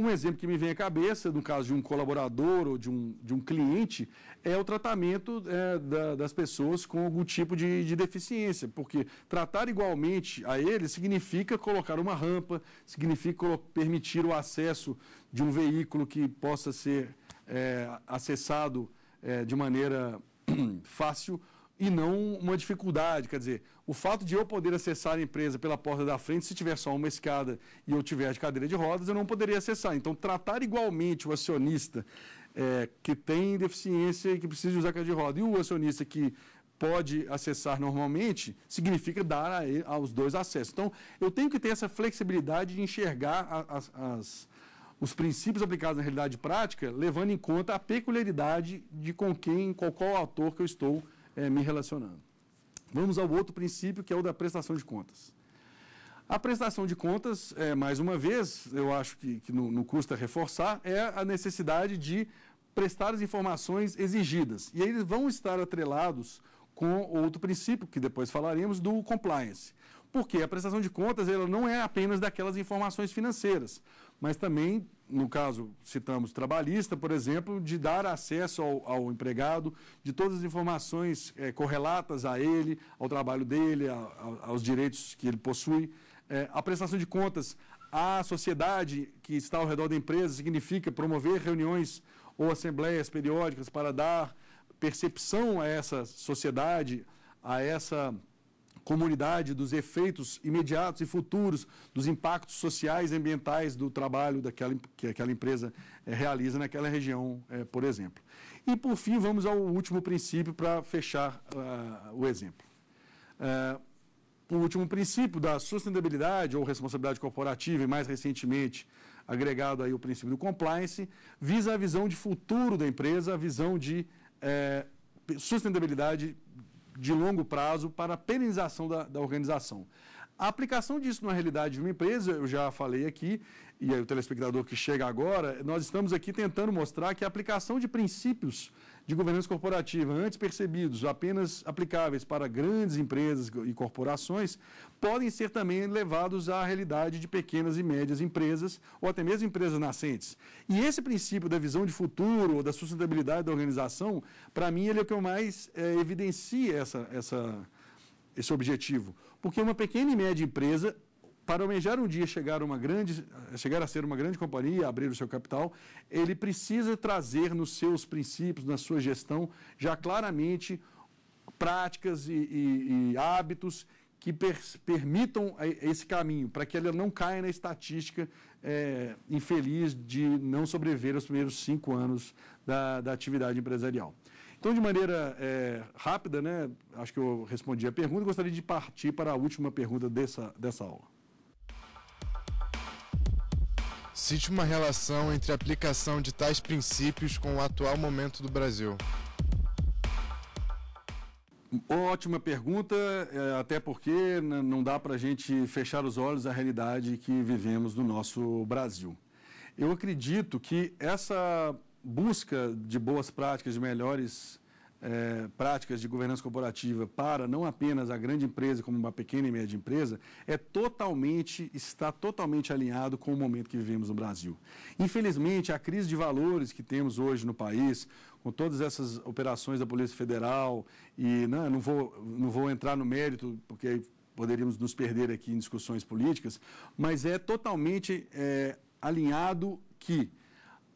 Um exemplo que me vem à cabeça, no caso de um colaborador ou de um, de um cliente, é o tratamento é, da, das pessoas com algum tipo de, de, deficiência, porque tratar igualmente a eles significa colocar uma rampa, significa permitir o acesso de um veículo que possa ser é, acessado é, de maneira fácil e não uma dificuldade. Quer dizer, o fato de eu poder acessar a empresa pela porta da frente, se tiver só uma escada e eu tiver de cadeira de rodas, eu não poderia acessar. Então, tratar igualmente o acionista é, que tem deficiência e que precisa usar cadeira de rodas e o acionista que pode acessar normalmente, significa dar a, aos dois acesso. Então, eu tenho que ter essa flexibilidade de enxergar as os princípios aplicados na realidade prática, levando em conta a peculiaridade de com quem, com qual autor que eu estou é, me relacionando. Vamos ao outro princípio, que é o da prestação de contas. A prestação de contas, é, mais uma vez, eu acho que, que não, não custa reforçar, é a necessidade de prestar as informações exigidas. E eles vão estar atrelados com outro princípio, que depois falaremos, do compliance. Porque a prestação de contas ela não é apenas daquelas informações financeiras mas também, no caso, citamos trabalhista, por exemplo, de dar acesso ao, ao empregado de todas as informações é, correlatas a ele, ao trabalho dele, a, a, aos direitos que ele possui. É, a prestação de contas à sociedade que está ao redor da empresa significa promover reuniões ou assembleias periódicas para dar percepção a essa sociedade, a essa comunidade, dos efeitos imediatos e futuros, dos impactos sociais e ambientais do trabalho daquela, que aquela empresa é, realiza naquela região, é, por exemplo. E, por fim, vamos ao último princípio para fechar uh, o exemplo. Uh, o último princípio da sustentabilidade ou responsabilidade corporativa e, mais recentemente, agregado aí o princípio do compliance, visa a visão de futuro da empresa, a visão de eh, sustentabilidade de longo prazo para a penalização da, da organização. A aplicação disso na realidade de uma empresa, eu já falei aqui, e aí o telespectador que chega agora, nós estamos aqui tentando mostrar que a aplicação de princípios de governança corporativa, antes percebidos apenas aplicáveis para grandes empresas e corporações, podem ser também levados à realidade de pequenas e médias empresas ou até mesmo empresas nascentes. E esse princípio da visão de futuro ou da sustentabilidade da organização, para mim, ele é o que eu mais é, evidencia essa, essa, esse objetivo. Porque uma pequena e média empresa para almejar um dia chegar, uma grande, chegar a ser uma grande companhia, abrir o seu capital, ele precisa trazer nos seus princípios, na sua gestão, já claramente práticas e, e, e hábitos que per, permitam é, esse caminho, para que ele não caia na estatística é, infeliz de não sobreviver aos primeiros cinco anos da, da atividade empresarial. Então, de maneira é, rápida, né, acho que eu respondi a pergunta, gostaria de partir para a última pergunta dessa, dessa aula se uma relação entre a aplicação de tais princípios com o atual momento do Brasil? Ótima pergunta, é, até porque não dá para a gente fechar os olhos à realidade que vivemos no nosso Brasil. Eu acredito que essa busca de boas práticas, de melhores é, práticas de governança corporativa para não apenas a grande empresa, como uma pequena e média empresa, é totalmente, está totalmente alinhado com o momento que vivemos no Brasil. Infelizmente, a crise de valores que temos hoje no país, com todas essas operações da Polícia Federal, e não, né, não, vou, não vou entrar no mérito, porque poderíamos nos perder aqui em discussões políticas, mas é totalmente é, alinhado que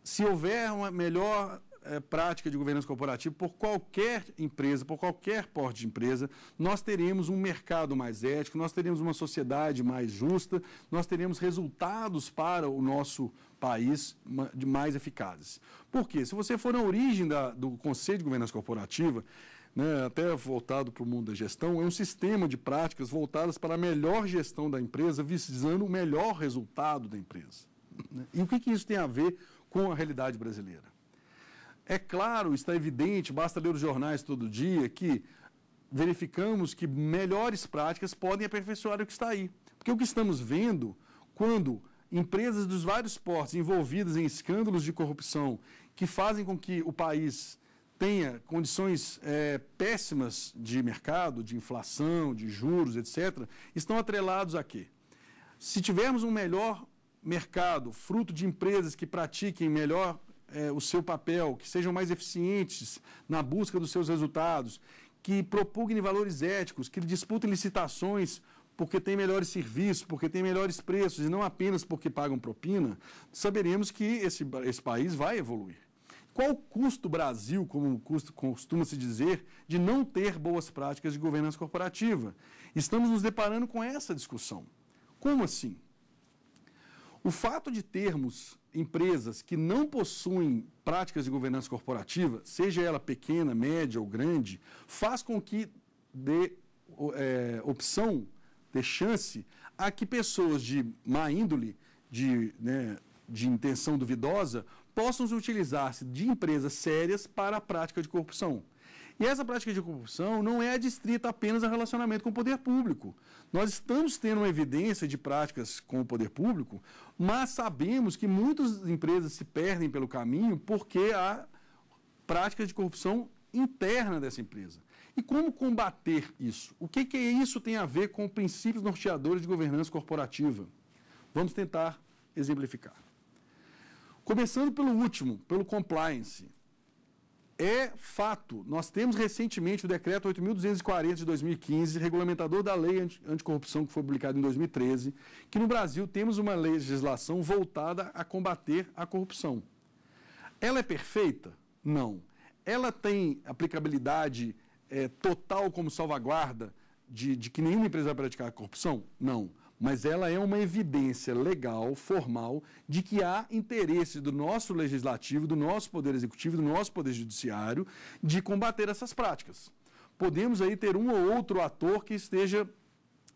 se houver uma melhor é, prática de governança corporativa por qualquer empresa, por qualquer porte de empresa, nós teremos um mercado mais ético, nós teremos uma sociedade mais justa, nós teremos resultados para o nosso país de mais eficazes. Por quê? Se você for na origem da, do Conselho de Governança Corporativa, né, até voltado para o mundo da gestão, é um sistema de práticas voltadas para a melhor gestão da empresa, visando o melhor resultado da empresa. Né? E o que, que isso tem a ver com a realidade brasileira? É claro, está evidente, basta ler os jornais todo dia, que verificamos que melhores práticas podem aperfeiçoar o que está aí. Porque o que estamos vendo, quando empresas dos vários portos envolvidas em escândalos de corrupção que fazem com que o país tenha condições é, péssimas de mercado, de inflação, de juros, etc., estão atrelados a quê? Se tivermos um melhor mercado, fruto de empresas que pratiquem melhor é, o seu papel, que sejam mais eficientes na busca dos seus resultados, que propugnem valores éticos, que disputem licitações porque tem melhores serviços, porque tem melhores preços e não apenas porque pagam propina, saberemos que esse, esse país vai evoluir. Qual o custo Brasil, como costuma se dizer, de não ter boas práticas de governança corporativa? Estamos nos deparando com essa discussão. Como assim? O fato de termos empresas que não possuem práticas de governança corporativa, seja ela pequena, média ou grande, faz com que dê é, opção, dê chance a que pessoas de má índole, de, né, de intenção duvidosa, possam utilizar-se de empresas sérias para a prática de corrupção. E essa prática de corrupção não é adstrita apenas a relacionamento com o poder público. Nós estamos tendo uma evidência de práticas com o poder público, mas sabemos que muitas empresas se perdem pelo caminho porque há práticas de corrupção interna dessa empresa. E como combater isso? O que, que isso tem a ver com princípios norteadores de governança corporativa? Vamos tentar exemplificar. Começando pelo último, pelo compliance. É fato. Nós temos recentemente o decreto 8.240 de 2015, regulamentador da lei anticorrupção que foi publicado em 2013, que no Brasil temos uma legislação voltada a combater a corrupção. Ela é perfeita? Não. Ela tem aplicabilidade é, total como salvaguarda de, de que nenhuma empresa vai praticar corrupção? Não mas ela é uma evidência legal, formal, de que há interesse do nosso legislativo, do nosso poder executivo, do nosso poder judiciário, de combater essas práticas. Podemos aí ter um ou outro ator que esteja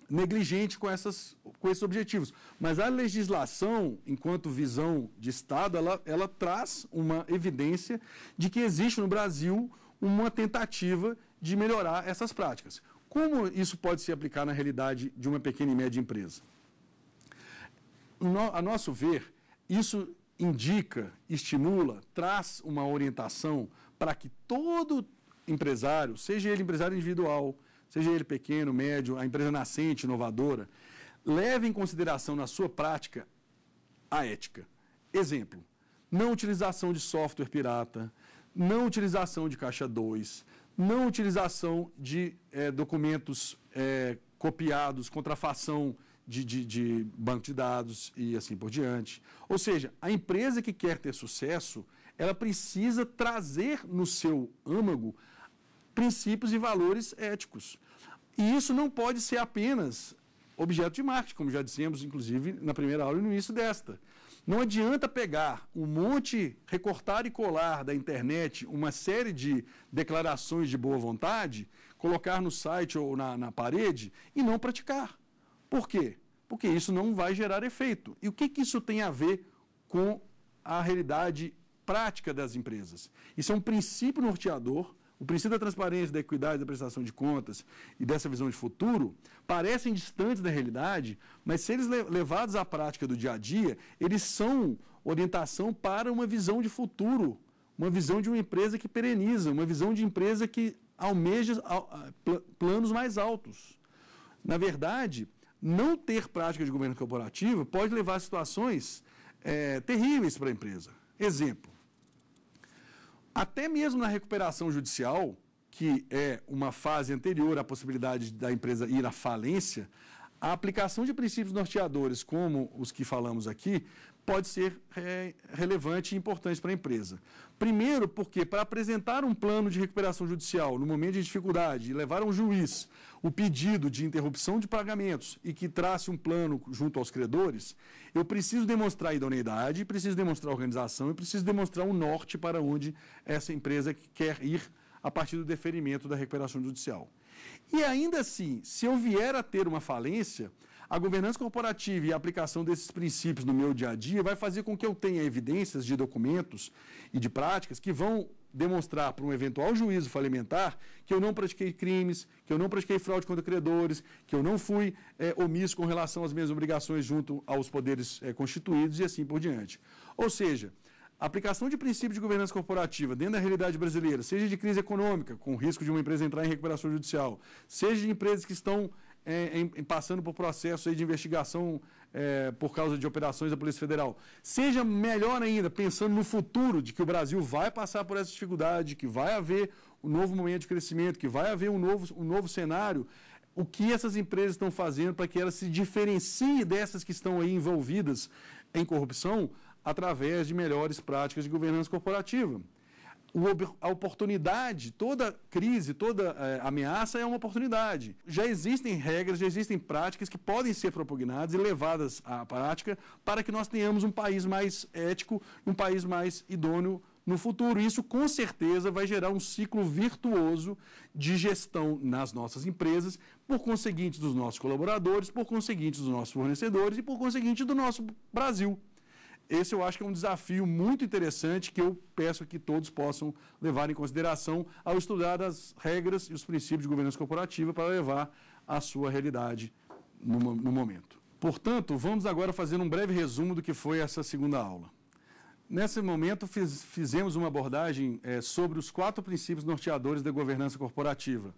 negligente com, essas, com esses objetivos. Mas a legislação, enquanto visão de Estado, ela, ela traz uma evidência de que existe no Brasil uma tentativa de melhorar essas práticas. Como isso pode se aplicar na realidade de uma pequena e média empresa? No, a nosso ver, isso indica, estimula, traz uma orientação para que todo empresário, seja ele empresário individual, seja ele pequeno, médio, a empresa nascente, inovadora, leve em consideração na sua prática a ética. Exemplo, não utilização de software pirata, não utilização de caixa 2, não utilização de é, documentos é, copiados, contrafação de, de, de, banco de dados e assim por diante. Ou seja, a empresa que quer ter sucesso, ela precisa trazer no seu âmago princípios e valores éticos. E isso não pode ser apenas objeto de marketing, como já dissemos, inclusive, na primeira aula e no início desta. Não adianta pegar um monte, recortar e colar da internet uma série de declarações de boa vontade, colocar no site ou na, na parede e não praticar. Por quê? Porque isso não vai gerar efeito. E o que, que isso tem a ver com a realidade prática das empresas? Isso é um princípio norteador o princípio da transparência, da equidade, da prestação de contas e dessa visão de futuro parecem distantes da realidade, mas se eles levados à prática do dia a dia, eles são orientação para uma visão de futuro, uma visão de uma empresa que pereniza, uma visão de empresa que almeja planos mais altos. Na verdade, não ter prática de governo corporativo pode levar a situações é, terríveis para a empresa. Exemplo até mesmo na recuperação judicial, que é uma fase anterior à possibilidade da empresa ir à falência, a aplicação de princípios norteadores, como os que falamos aqui, pode ser é, relevante e importante para a empresa. Primeiro, porque para apresentar um plano de recuperação judicial no momento de dificuldade e levar a um juiz o pedido de interrupção de pagamentos e que trace um plano junto aos credores, eu preciso demonstrar idoneidade, preciso demonstrar organização e preciso demonstrar um norte para onde essa empresa quer ir a partir do deferimento da recuperação judicial. E ainda assim, se eu vier a ter uma falência, a governança corporativa e a aplicação desses princípios no meu dia a dia vai fazer com que eu tenha evidências de documentos e de práticas que vão demonstrar para um eventual juízo falimentar que eu não pratiquei crimes, que eu não pratiquei fraude contra credores, que eu não fui é, omisso com relação às minhas obrigações junto aos poderes é, constituídos e assim por diante. Ou seja, a aplicação de princípios de governança corporativa dentro da realidade brasileira, seja de crise econômica, com risco de uma empresa entrar em recuperação judicial, seja de empresas que estão em, em, passando por processo de investigação é, por causa de operações da Polícia Federal. Seja melhor ainda, pensando no futuro, de que o Brasil vai passar por essa dificuldade, que vai haver um novo momento de crescimento, que vai haver um novo, um novo cenário, o que essas empresas estão fazendo para que elas se diferenciem dessas que estão aí envolvidas em corrupção através de melhores práticas de governança corporativa a oportunidade, toda crise, toda é, ameaça é uma oportunidade. Já existem regras, já existem práticas que podem ser propugnadas e levadas à prática para que nós tenhamos um país mais ético, um país mais idôneo no futuro. Isso com certeza vai gerar um ciclo virtuoso de gestão nas nossas empresas, por conseguinte dos nossos colaboradores, por conseguinte dos nossos fornecedores e por conseguinte do nosso Brasil esse eu acho que é um desafio muito interessante que eu peço que todos possam levar em consideração ao estudar as regras e os princípios de governança corporativa para levar à sua realidade no, momento. Portanto, vamos agora fazer um breve resumo do que foi essa segunda aula. Nesse momento, fiz, fizemos uma abordagem é, sobre os quatro princípios norteadores da governança corporativa,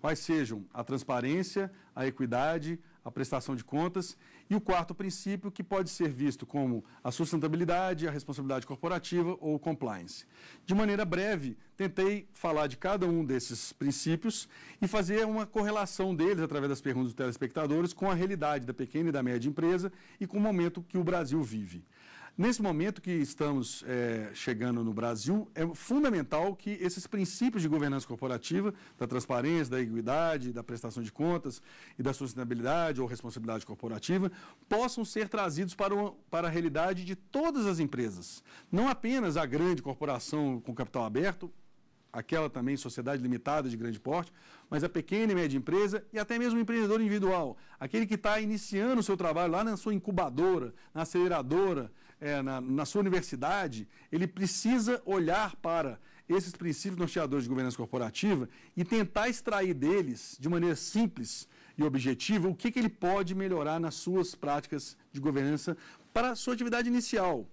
quais sejam a transparência, a equidade, a prestação de contas. E o quarto princípio, que pode ser visto como a sustentabilidade, a responsabilidade corporativa ou compliance. De maneira breve, tentei falar de cada um desses princípios e fazer uma correlação deles, através das perguntas dos telespectadores, com a realidade da pequena e da média empresa e com o momento que o Brasil vive. Nesse momento que estamos é, chegando no Brasil, é fundamental que esses princípios de governança corporativa, da transparência, da equidade, da prestação de contas e da sustentabilidade ou responsabilidade corporativa, possam ser trazidos para, uma, para a realidade de todas as empresas. Não apenas a grande corporação com capital aberto, aquela também sociedade limitada de grande porte, mas a pequena e média empresa e até mesmo o empreendedor individual, aquele que está iniciando o seu trabalho lá na sua incubadora, na aceleradora, é, na, na sua universidade, ele precisa olhar para esses princípios norteadores de governança corporativa e tentar extrair deles, de maneira simples e objetiva, o que, que ele pode melhorar nas suas práticas de governança para a sua atividade inicial.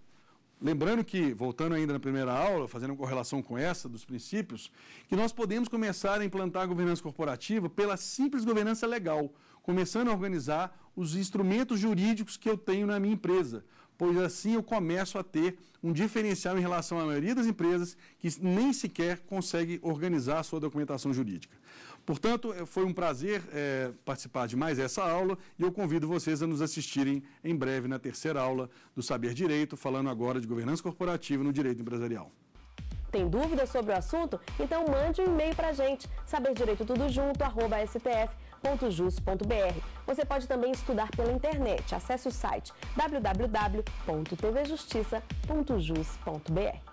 Lembrando que, voltando ainda na primeira aula, fazendo uma correlação com essa dos princípios, que nós podemos começar a implantar a governança corporativa pela simples governança legal, começando a organizar os instrumentos jurídicos que eu tenho na minha empresa, pois assim eu começo a ter um diferencial em relação à maioria das empresas que nem sequer consegue organizar a sua documentação jurídica. Portanto, eh, foi um prazer é, participar de mais essa aula e eu convido vocês a nos assistirem em breve na terceira aula do Saber Direito, falando agora de governança corporativa no direito empresarial. Tem dúvidas sobre o assunto? Então mande um e-mail para a gente, saberdireitotudojunto.stf.com.br tvjus.jus.br. Você pode também estudar pela internet. Acesse o site www.tvjustiça.jus.br.